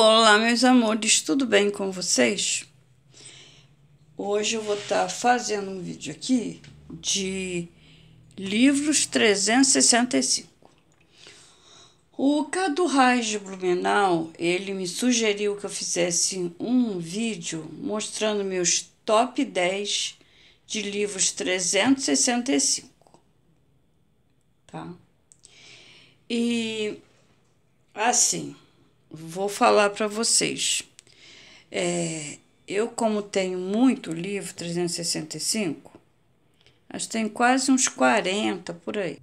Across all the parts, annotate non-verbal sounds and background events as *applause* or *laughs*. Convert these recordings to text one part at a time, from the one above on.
Olá, meus amores, tudo bem com vocês? Hoje eu vou estar tá fazendo um vídeo aqui de livros 365. O Cadu Raiz de Blumenau, ele me sugeriu que eu fizesse um vídeo mostrando meus top 10 de livros 365, tá? E assim vou falar para vocês. É, eu, como tenho muito livro, 365, mas tem quase uns 40 por aí.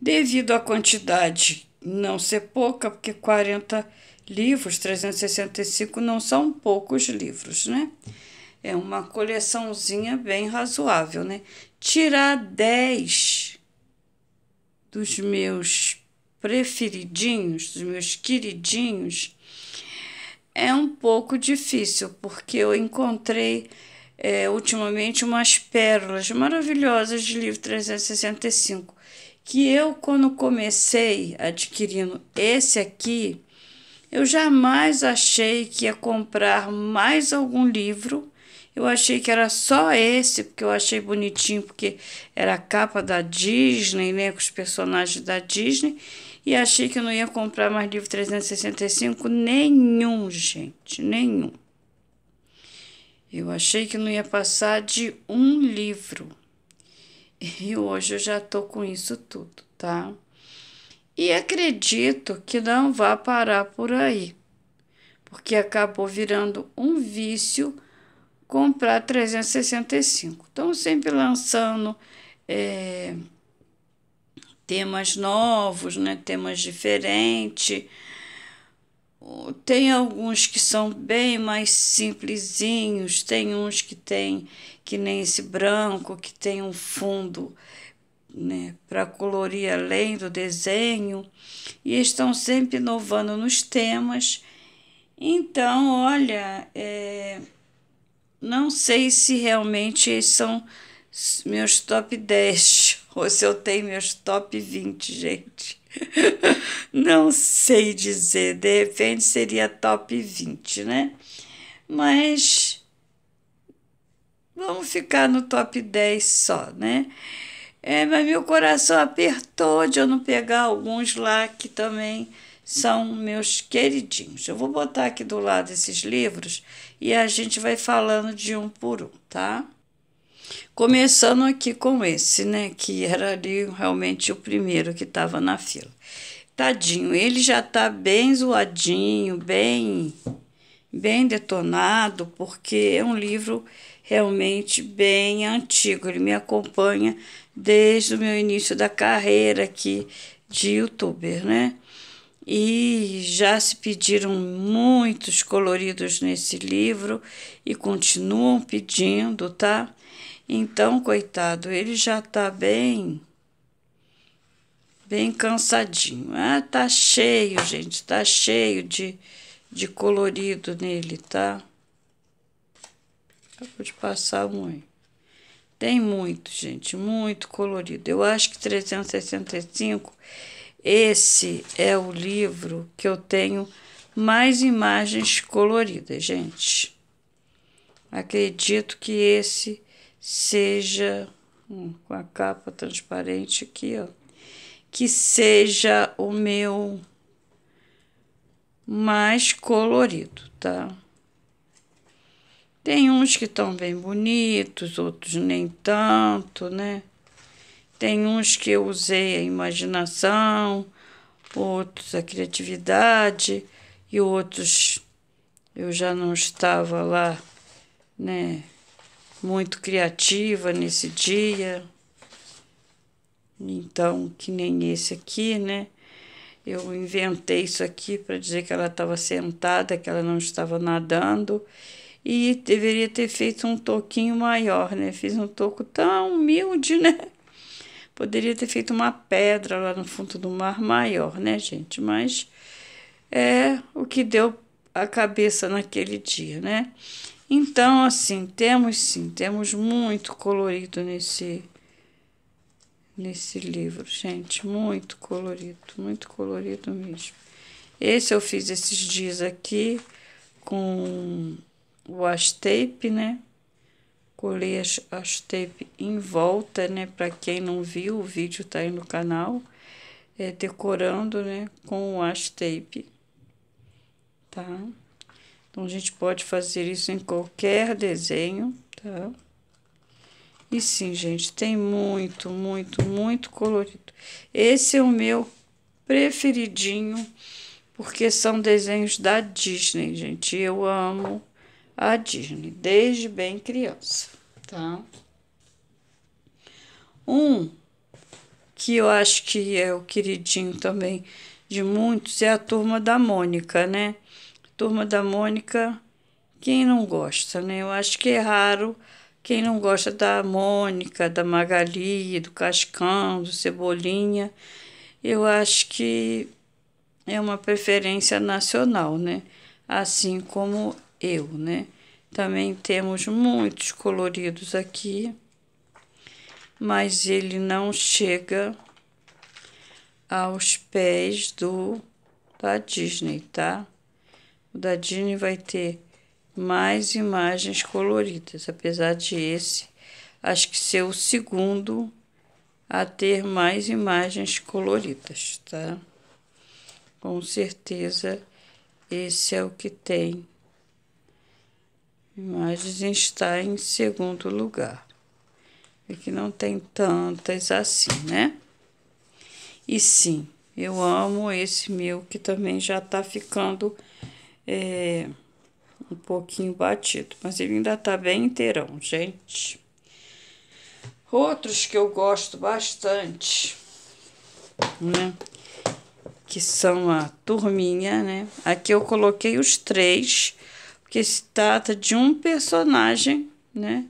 Devido à quantidade não ser pouca, porque 40 livros, 365 não são poucos livros, né? É uma coleçãozinha bem razoável, né? Tirar 10 dos meus preferidinhos, dos meus queridinhos, é um pouco difícil, porque eu encontrei é, ultimamente umas pérolas maravilhosas de livro 365, que eu, quando comecei adquirindo esse aqui, eu jamais achei que ia comprar mais algum livro. Eu achei que era só esse, porque eu achei bonitinho, porque era a capa da Disney, né? Com os personagens da Disney. E achei que eu não ia comprar mais livro 365 nenhum, gente, nenhum. Eu achei que não ia passar de um livro. E hoje eu já tô com isso tudo, tá? E acredito que não vá parar por aí, porque acabou virando um vício comprar 365. Estão sempre lançando. É temas novos, né? temas diferentes. Tem alguns que são bem mais simplesinhos, tem uns que tem que nem esse branco, que tem um fundo né, para colorir além do desenho, e estão sempre inovando nos temas. Então, olha, é, não sei se realmente são meus top 10 Hoje eu tenho meus top 20, gente. *laughs* Não sei dizer, de repente seria top 20, né? Mas vamos ficar no top 10 só, né? É, mas meu coração apertou de eu não pegar alguns lá que também são meus queridinhos. Eu vou botar aqui do lado esses livros e a gente vai falando de um por um, tá? Começando aqui com esse, né? Que era ali realmente o primeiro que estava na fila. Tadinho, ele já tá bem zoadinho, bem, bem detonado, porque é um livro realmente bem antigo. Ele me acompanha desde o meu início da carreira aqui de youtuber, né? E já se pediram muitos coloridos nesse livro e continuam pedindo, tá? Então, coitado, ele já está bem bem cansadinho. Ah, tá cheio, gente, tá cheio de, de colorido nele, tá? Acabou de passar muito. Tem muito, gente, muito colorido. Eu acho que 365, esse é o livro que eu tenho mais imagens coloridas, gente. Acredito que esse seja hum, com a capa transparente aqui, ó, que seja o meu mais colorido, tá? Tem uns que estão bem bonitos, outros nem tanto, né? Tem uns que eu usei a imaginação, outros a criatividade e outros eu já não estava lá, né? muito criativa nesse dia. Então, que nem esse aqui, né? Eu inventei isso aqui para dizer que ela estava sentada, que ela não estava nadando. E deveria ter feito um toquinho maior, né? Fiz um toco tão humilde, né? Poderia ter feito uma pedra lá no fundo do mar maior, né, gente? Mas é o que deu a cabeça naquele dia, né? Então, assim, temos sim, temos muito colorido nesse nesse livro, gente, muito colorido, muito colorido mesmo. Esse eu fiz esses dias aqui com wash tape, né? Colei as, as tape em volta, né? Para quem não viu, o vídeo tá aí no canal. É, decorando, né? Com wash tape, tá? Então, a gente pode fazer isso em qualquer desenho, tá? E sim, gente, tem muito, muito, muito colorido. Esse é o meu preferidinho, porque são desenhos da Disney, gente. Eu amo a Disney, desde bem criança, tá? Um que eu acho que é o queridinho também de muitos é a turma da Mônica, né? Turma da Mônica, quem não gosta, né? Eu acho que é raro quem não gosta da Mônica, da Magali, do Cascão, do Cebolinha. Eu acho que é uma preferência nacional, né? Assim como eu, né? Também temos muitos coloridos aqui, mas ele não chega aos pés do da Disney, tá? o da Disney vai ter mais imagens coloridas, apesar de esse, acho que ser o segundo a ter mais imagens coloridas, tá? Com certeza esse é o que tem. Imagens está em segundo lugar. É que não tem tantas assim, né? E sim, eu amo esse meu que também já tá ficando é, um pouquinho batido, mas ele ainda tá bem inteirão, gente. Outros que eu gosto bastante, né? Que são a turminha, né? Aqui eu coloquei os três, porque se trata de um personagem, né?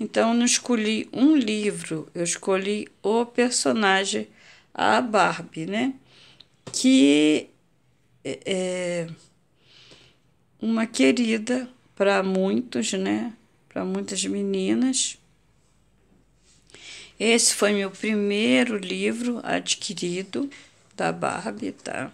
Então, eu não escolhi um livro, eu escolhi o personagem, a Barbie, né? Que é, é uma querida para muitos, né? Para muitas meninas. Esse foi meu primeiro livro adquirido da Barbie, tá?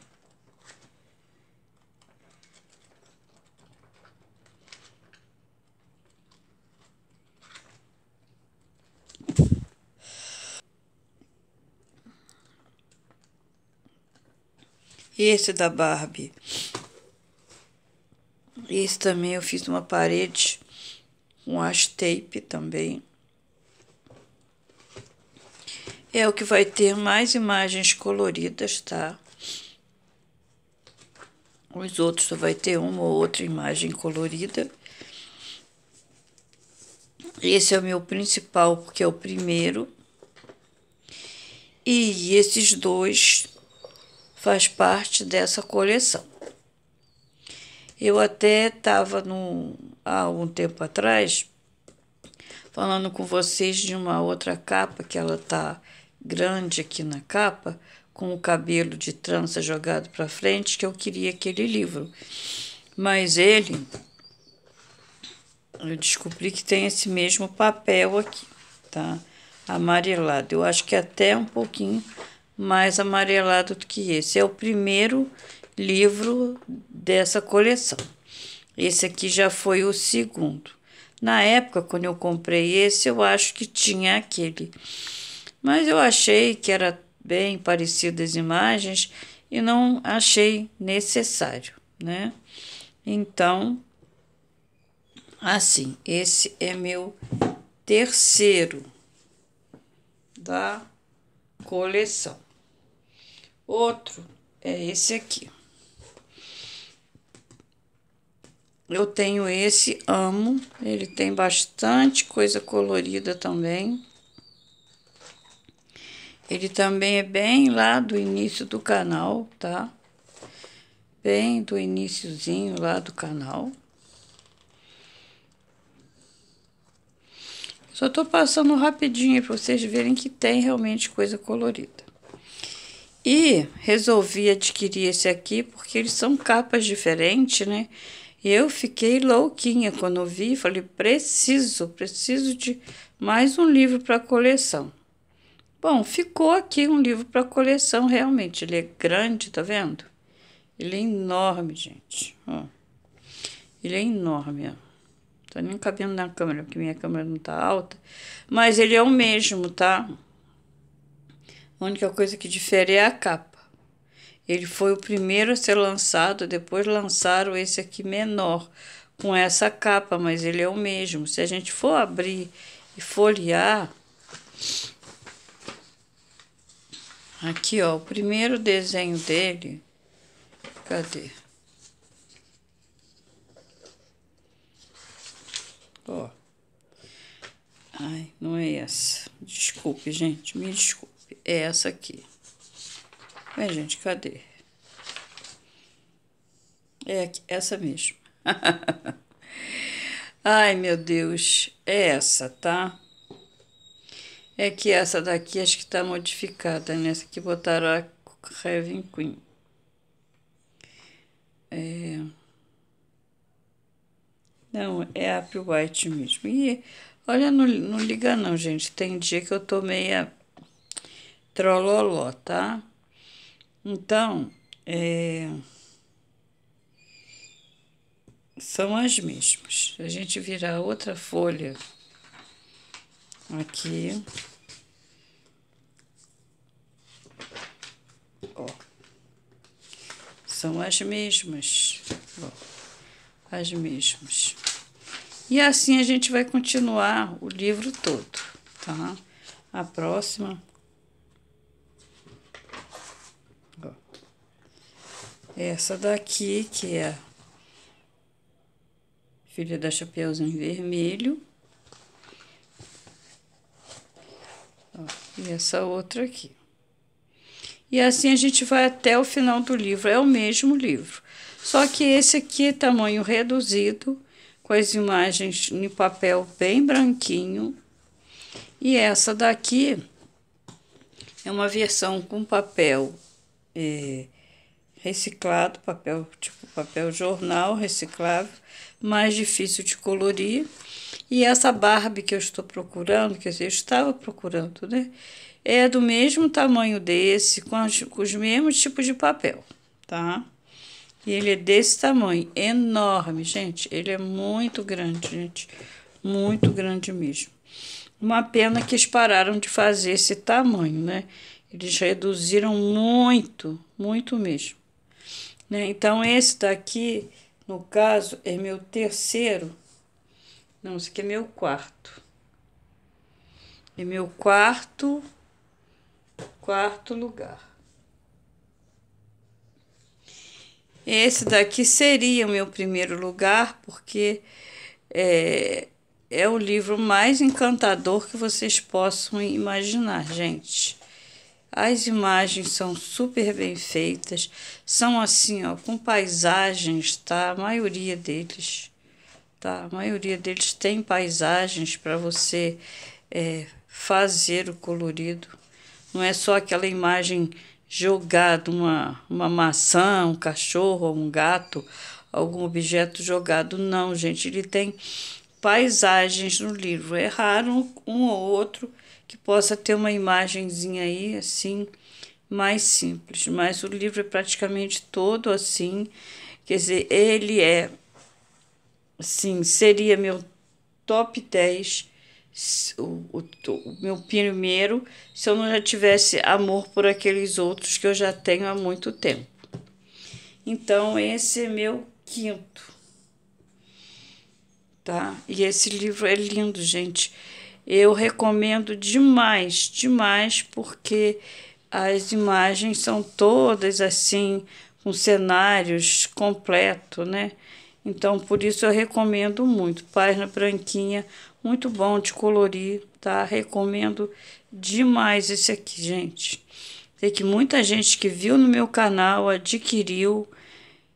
Esse da Barbie esse também eu fiz uma parede com um ash tape também. É o que vai ter mais imagens coloridas, tá? Os outros só vai ter uma ou outra imagem colorida. Esse é o meu principal, porque é o primeiro. E esses dois faz parte dessa coleção. Eu até estava há algum tempo atrás falando com vocês de uma outra capa que ela tá grande aqui na capa, com o cabelo de trança jogado para frente, que eu queria aquele livro. Mas ele eu descobri que tem esse mesmo papel aqui, tá? Amarelado. Eu acho que é até um pouquinho mais amarelado do que esse. É o primeiro livro dessa coleção. Esse aqui já foi o segundo. Na época, quando eu comprei esse, eu acho que tinha aquele. Mas eu achei que era bem parecido as imagens e não achei necessário, né? Então, assim, esse é meu terceiro da coleção. Outro é esse aqui. Eu tenho esse, amo. Ele tem bastante coisa colorida também. Ele também é bem lá do início do canal, tá? Bem do iníciozinho lá do canal. Só tô passando rapidinho para vocês verem que tem realmente coisa colorida. E resolvi adquirir esse aqui porque eles são capas diferentes, né? Eu fiquei louquinha quando eu vi, falei: preciso, preciso de mais um livro para coleção. Bom, ficou aqui um livro para coleção, realmente. Ele é grande, tá vendo? Ele é enorme, gente. Ó. Ele é enorme, ó. Tá nem cabendo na câmera, porque minha câmera não tá alta. Mas ele é o mesmo, tá? A única coisa que difere é a capa. Ele foi o primeiro a ser lançado, depois lançaram esse aqui menor, com essa capa, mas ele é o mesmo. Se a gente for abrir e folhear, aqui ó, o primeiro desenho dele, cadê? Ó. Ai, não é essa. Desculpe, gente, me desculpe. É essa aqui. Ai, gente, cadê? É essa mesmo. *laughs* Ai, meu Deus, é essa, tá? É que essa daqui acho que tá modificada, né? Essa aqui botaram a Raven Queen. É... Não, é Apple White mesmo. E olha, não, não liga não, gente. Tem dia que eu tô meia trololó, tá? Então, é, são as mesmas. A gente virar outra folha aqui. Ó. São as mesmas. Ó. As mesmas. E assim a gente vai continuar o livro todo, tá? A próxima Essa daqui, que é filha da Chapeuzinho Vermelho. Ó, e essa outra aqui. E assim a gente vai até o final do livro, é o mesmo livro. Só que esse aqui é tamanho reduzido, com as imagens em papel bem branquinho. E essa daqui é uma versão com papel é, reciclado, papel tipo papel jornal reciclável, mais difícil de colorir. E essa Barbie que eu estou procurando, quer dizer, eu estava procurando, né? É do mesmo tamanho desse, com, as, com os mesmos tipos de papel, tá? E ele é desse tamanho, enorme, gente. Ele é muito grande, gente. Muito grande mesmo. Uma pena que eles pararam de fazer esse tamanho, né? Eles reduziram muito, muito mesmo. Né? Então, esse daqui, no caso, é meu terceiro. Não, esse aqui é meu quarto. É meu quarto, quarto lugar. Esse daqui seria o meu primeiro lugar, porque é, é o livro mais encantador que vocês possam imaginar, gente. As imagens são super bem feitas, são assim, ó, com paisagens, tá? A maioria deles, tá? A maioria deles tem paisagens para você é, fazer o colorido. Não é só aquela imagem jogada, uma, uma maçã, um cachorro, um gato, algum objeto jogado. Não, gente, ele tem paisagens no livro. É raro um, um ou outro que possa ter uma imagenzinha aí, assim, mais simples. Mas o livro é praticamente todo assim, quer dizer, ele é, assim, seria meu top 10 o, o, o, meu primeiro se eu não já tivesse amor por aqueles outros que eu já tenho há muito tempo. Então, esse é meu quinto. Tá? E esse livro é lindo, gente. Eu recomendo demais, demais, porque as imagens são todas assim, com cenários completo, né? Então, por isso eu recomendo muito. Página branquinha, muito bom de colorir, tá? Recomendo demais esse aqui, gente. Sei que muita gente que viu no meu canal adquiriu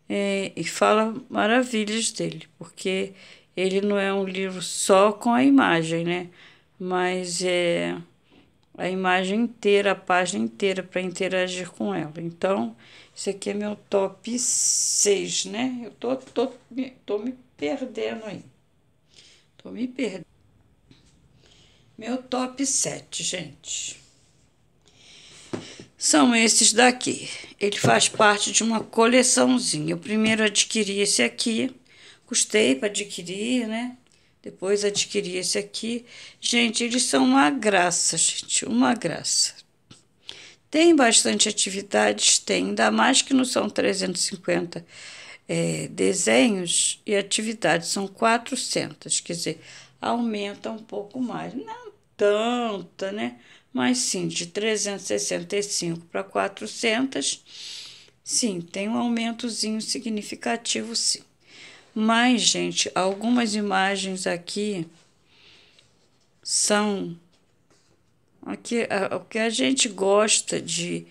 é, e fala maravilhas dele, porque ele não é um livro só com a imagem, né? mas é a imagem inteira, a página inteira para interagir com ela. Então, isso aqui é meu top 6, né? Eu tô, tô, me, tô me perdendo aí. Tô me perdendo. Meu top 7, gente. São esses daqui. Ele faz parte de uma coleçãozinha. Eu primeiro adquiri esse aqui. Custei para adquirir, né? Depois adquiri esse aqui. Gente, eles são uma graça, gente, uma graça. Tem bastante atividades? Tem, ainda mais que não são 350 é, desenhos e atividades, são 400, quer dizer, aumenta um pouco mais. Não tanta, né? Mas sim, de 365 para 400, sim, tem um aumentozinho significativo, sim. Mas, gente, algumas imagens aqui são aqui, o que a gente gosta de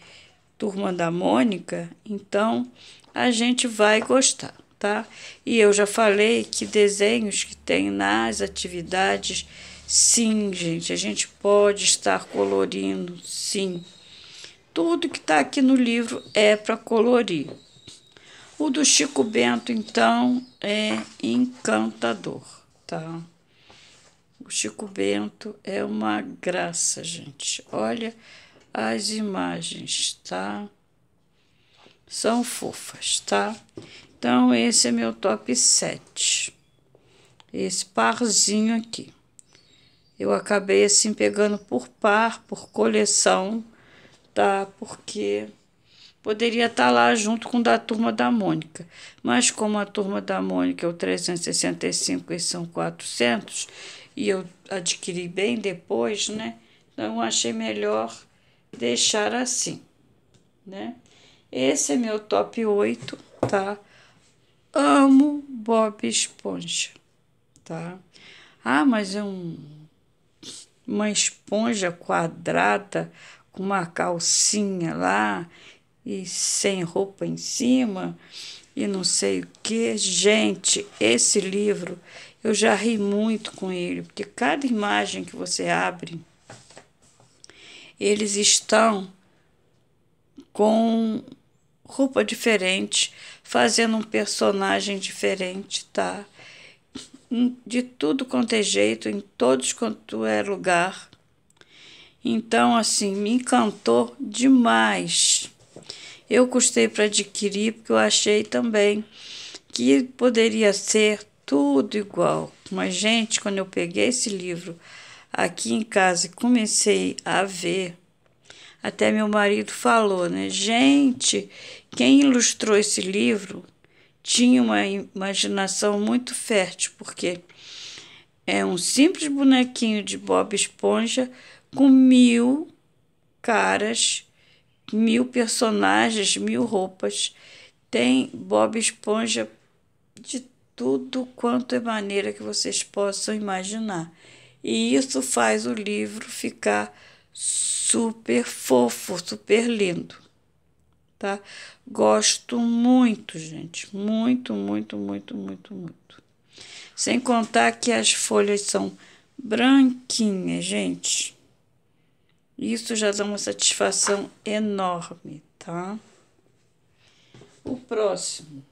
Turma da Mônica, então a gente vai gostar, tá? E eu já falei que desenhos que tem nas atividades, sim, gente, a gente pode estar colorindo, sim. Tudo que está aqui no livro é para colorir. O do Chico Bento, então, é encantador, tá? O Chico Bento é uma graça, gente. Olha as imagens, tá? São fofas, tá? Então, esse é meu top 7. Esse parzinho aqui. Eu acabei assim pegando por par, por coleção, tá? Porque poderia estar lá junto com da turma da Mônica. Mas como a turma da Mônica é o 365 e são 400, e eu adquiri bem depois, né? Então achei melhor deixar assim, né? Esse é meu top 8, tá? Amo Bob Esponja, tá? Ah, mas é um, uma esponja quadrada com uma calcinha lá e sem roupa em cima e não sei o que. Gente, esse livro eu já ri muito com ele, porque cada imagem que você abre, eles estão com roupa diferente, fazendo um personagem diferente, tá? De tudo quanto é jeito, em todos quanto é lugar. Então, assim, me encantou demais eu custei para adquirir porque eu achei também que poderia ser tudo igual. Mas, gente, quando eu peguei esse livro aqui em casa e comecei a ver, até meu marido falou, né? Gente, quem ilustrou esse livro tinha uma imaginação muito fértil, porque é um simples bonequinho de Bob Esponja com mil caras mil personagens, mil roupas. Tem Bob Esponja de tudo quanto é maneira que vocês possam imaginar. E isso faz o livro ficar super fofo, super lindo. Tá? Gosto muito, gente. Muito, muito, muito, muito, muito. Sem contar que as folhas são branquinhas, gente. Isso já dá uma satisfação enorme, tá? O próximo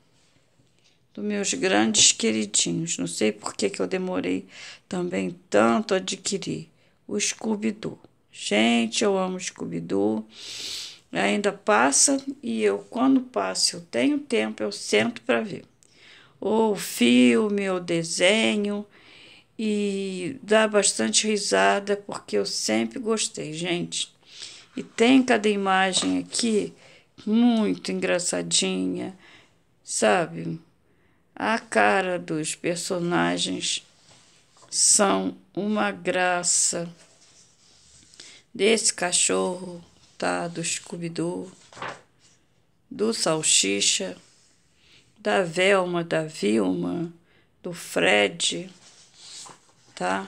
dos meus grandes queridinhos. Não sei por que, que eu demorei também tanto a adquirir. O Scooby-Doo. Gente, eu amo Scooby-Doo. Ainda passa e eu, quando passa, eu tenho tempo, eu sento para ver. Ou filme, ou desenho e dá bastante risada porque eu sempre gostei, gente. E tem cada imagem aqui muito engraçadinha, sabe? A cara dos personagens são uma graça. Desse cachorro, tá? Do scooby do Salsicha, da Velma, da Vilma, do Fred tá?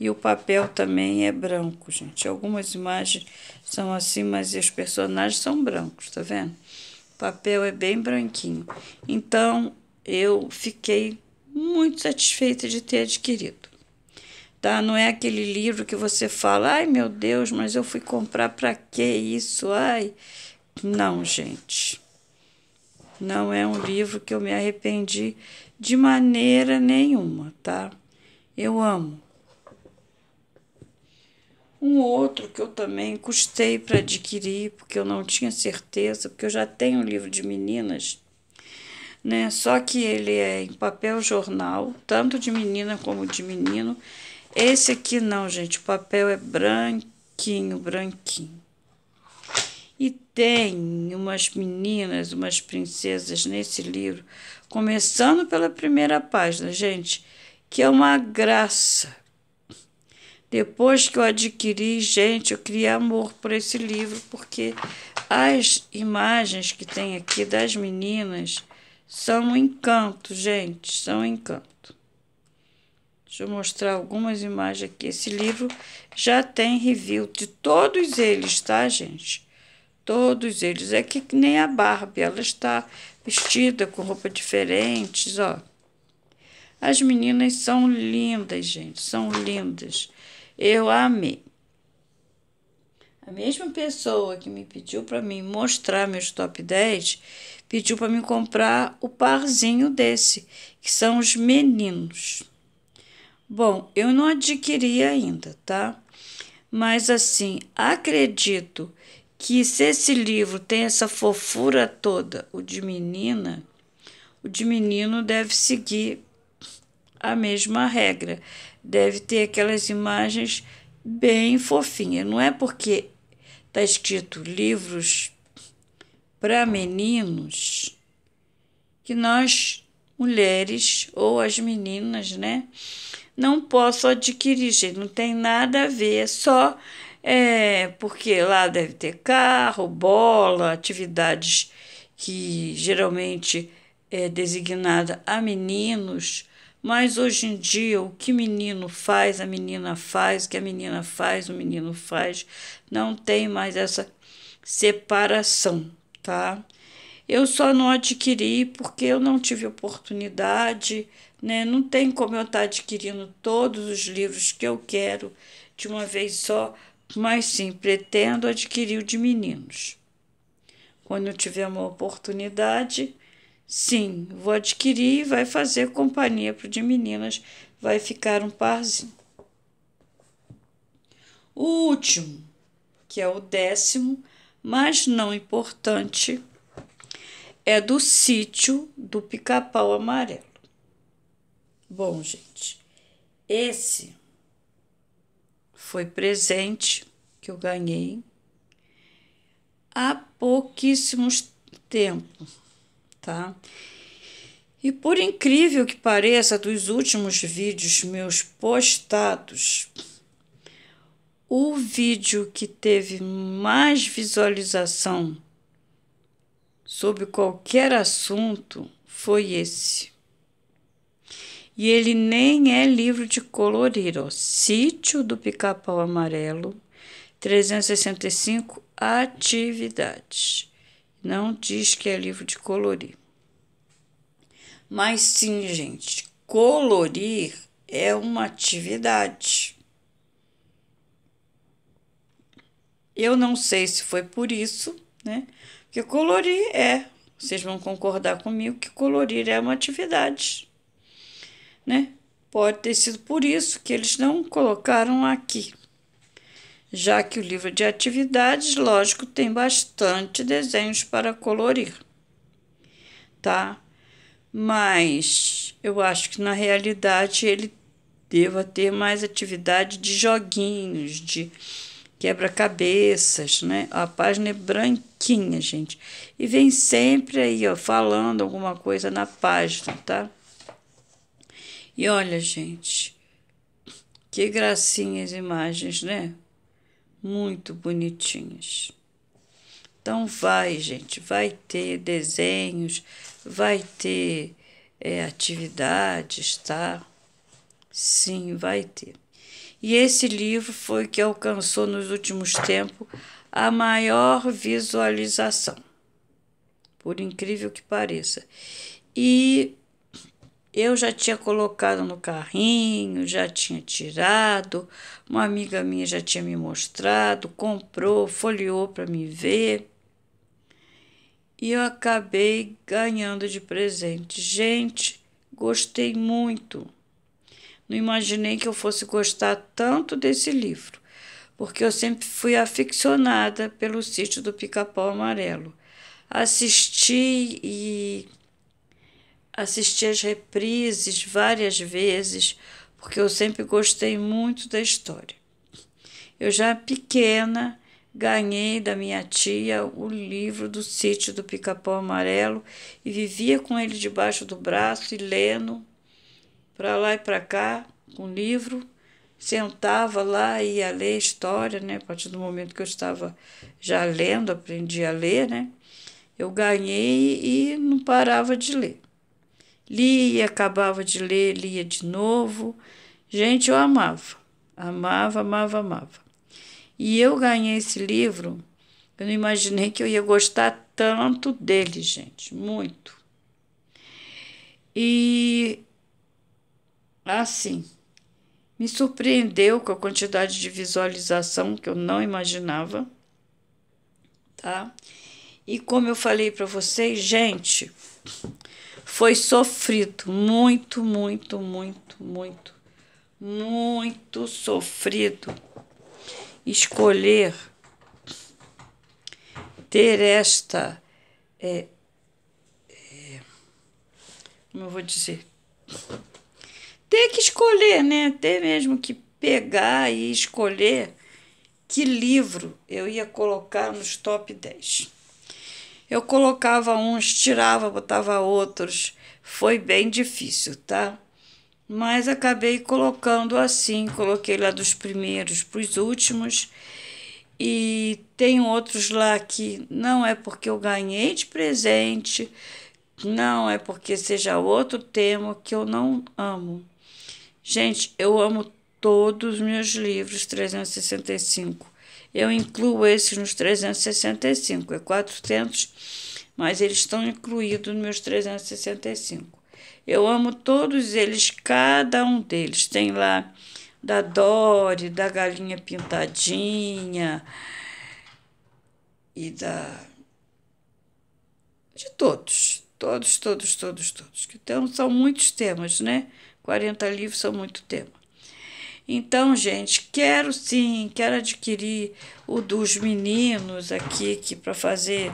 E o papel também é branco, gente. Algumas imagens são assim, mas os personagens são brancos, tá vendo? O papel é bem branquinho. Então, eu fiquei muito satisfeita de ter adquirido. Tá? Não é aquele livro que você fala: "Ai, meu Deus, mas eu fui comprar para que isso? Ai". Não, gente. Não é um livro que eu me arrependi de maneira nenhuma, tá? Eu amo. Um outro que eu também custei para adquirir, porque eu não tinha certeza, porque eu já tenho um livro de meninas, né? Só que ele é em papel jornal, tanto de menina como de menino. Esse aqui não, gente, o papel é branquinho, branquinho. E tem umas meninas, umas princesas nesse livro, começando pela primeira página, gente que é uma graça. Depois que eu adquiri, gente, eu criei amor por esse livro, porque as imagens que tem aqui das meninas são um encanto, gente, são um encanto. Deixa eu mostrar algumas imagens aqui. Esse livro já tem review de todos eles, tá, gente? Todos eles. É que nem a Barbie, ela está vestida com roupa diferentes, ó. As meninas são lindas, gente, são lindas. Eu amei. A mesma pessoa que me pediu para mim mostrar meus top 10 pediu para me comprar o parzinho desse, que são os meninos. Bom, eu não adquiri ainda, tá? Mas assim, acredito que se esse livro tem essa fofura toda, o de menina, o de menino deve seguir a mesma regra. Deve ter aquelas imagens bem fofinhas. Não é porque está escrito livros para meninos que nós mulheres ou as meninas, né, não posso adquirir, gente, não tem nada a ver, é só é, porque lá deve ter carro, bola, atividades que geralmente é designada a meninos mas hoje em dia, o que menino faz, a menina faz, o que a menina faz, o menino faz, não tem mais essa separação, tá? Eu só não adquiri porque eu não tive oportunidade, né? Não tem como eu estar tá adquirindo todos os livros que eu quero de uma vez só, mas sim pretendo adquirir o de meninos. Quando eu tiver uma oportunidade, Sim, vou adquirir e vai fazer companhia pro de meninas. Vai ficar um parzinho. O último, que é o décimo, mas não importante, é do sítio do pica-pau amarelo. Bom, gente, esse foi presente que eu ganhei há pouquíssimos tempos tá? E por incrível que pareça, dos últimos vídeos meus postados, o vídeo que teve mais visualização sobre qualquer assunto foi esse. E ele nem é livro de colorir, ó. Sítio do Pica-Pau Amarelo, 365 atividades. Não diz que é livro de colorir. Mas sim, gente, colorir é uma atividade. Eu não sei se foi por isso, né? Porque colorir é, vocês vão concordar comigo que colorir é uma atividade, né? Pode ter sido por isso que eles não colocaram aqui já que o livro de atividades, lógico, tem bastante desenhos para colorir, tá? Mas eu acho que na realidade ele deva ter mais atividade de joguinhos, de quebra-cabeças, né? A página é branquinha, gente. E vem sempre aí, ó, falando alguma coisa na página, tá? E olha, gente, que gracinha as imagens, né? muito bonitinhas. Então vai, gente, vai ter desenhos, vai ter é, atividades, tá? Sim, vai ter. E esse livro foi que alcançou nos últimos tempos a maior visualização, por incrível que pareça. E eu já tinha colocado no carrinho, já tinha tirado, uma amiga minha já tinha me mostrado, comprou, folheou para me ver. E eu acabei ganhando de presente. Gente, gostei muito. Não imaginei que eu fosse gostar tanto desse livro, porque eu sempre fui aficionada pelo sítio do Pica-Pau Amarelo. Assisti e assisti as reprises várias vezes, porque eu sempre gostei muito da história. Eu já pequena ganhei da minha tia o livro do sítio do Pica-Pau Amarelo e vivia com ele debaixo do braço e lendo para lá e para cá com o livro. Sentava lá e ia ler história, né? A partir do momento que eu estava já lendo, aprendi a ler, né? Eu ganhei e não parava de ler. Lia, acabava de ler, lia de novo. Gente, eu amava, amava, amava, amava. E eu ganhei esse livro, eu não imaginei que eu ia gostar tanto dele, gente, muito. E assim, me surpreendeu com a quantidade de visualização que eu não imaginava, tá? E como eu falei para vocês, gente, foi sofrido, muito, muito, muito, muito, muito sofrido escolher ter esta. É, é, como eu vou dizer? Ter que escolher, né? Ter mesmo que pegar e escolher que livro eu ia colocar nos top 10. Eu colocava uns, tirava, botava outros. Foi bem difícil, tá? Mas acabei colocando assim, coloquei lá dos primeiros para os últimos. E tem outros lá que não é porque eu ganhei de presente, não é porque seja outro tema que eu não amo. Gente, eu amo todos os meus livros 365 eu incluo esses nos 365, é 400, mas eles estão incluídos nos meus 365. Eu amo todos eles, cada um deles. Tem lá da Dore, da Galinha Pintadinha e da. de todos. Todos, todos, todos, todos. Então são muitos temas, né? 40 livros são muito tema. Então, gente, quero sim, quero adquirir o dos meninos aqui, que para fazer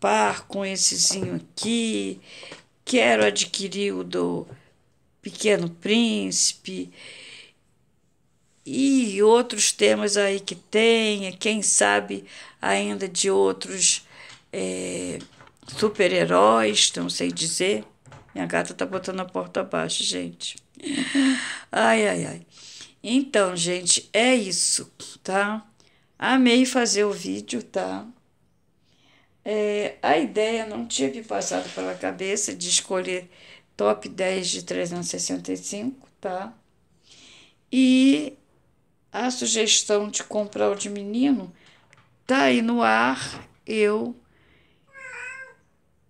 par com essezinho aqui. Quero adquirir o do Pequeno Príncipe e outros temas aí que tenha, quem sabe ainda de outros é, super-heróis, não sei dizer. Minha gata tá botando a porta abaixo, gente. *laughs* Ai, ai, ai. Então, gente, é isso, tá? Amei fazer o vídeo, tá? É, a ideia não tinha me passado pela cabeça de escolher top 10 de 365, tá? E a sugestão de comprar o de menino tá aí no ar. Eu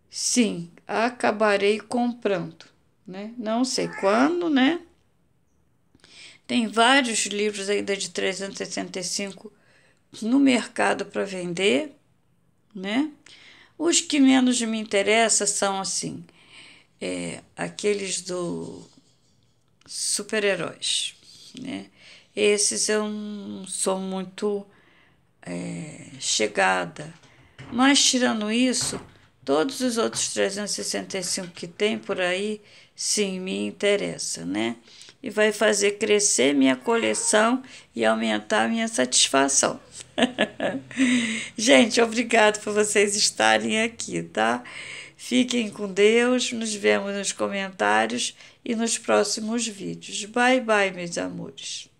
sim, acabarei comprando né? Não sei quando, né? Tem vários livros ainda de 365 no mercado para vender, né? Os que menos me interessam são assim, é, aqueles do super-heróis, né? Esses eu não sou muito é, chegada, mas tirando isso, todos os outros 365 que tem por aí Sim, me interessa, né? E vai fazer crescer minha coleção e aumentar minha satisfação. *laughs* Gente, obrigado por vocês estarem aqui, tá? Fiquem com Deus, nos vemos nos comentários e nos próximos vídeos. Bye, bye, meus amores.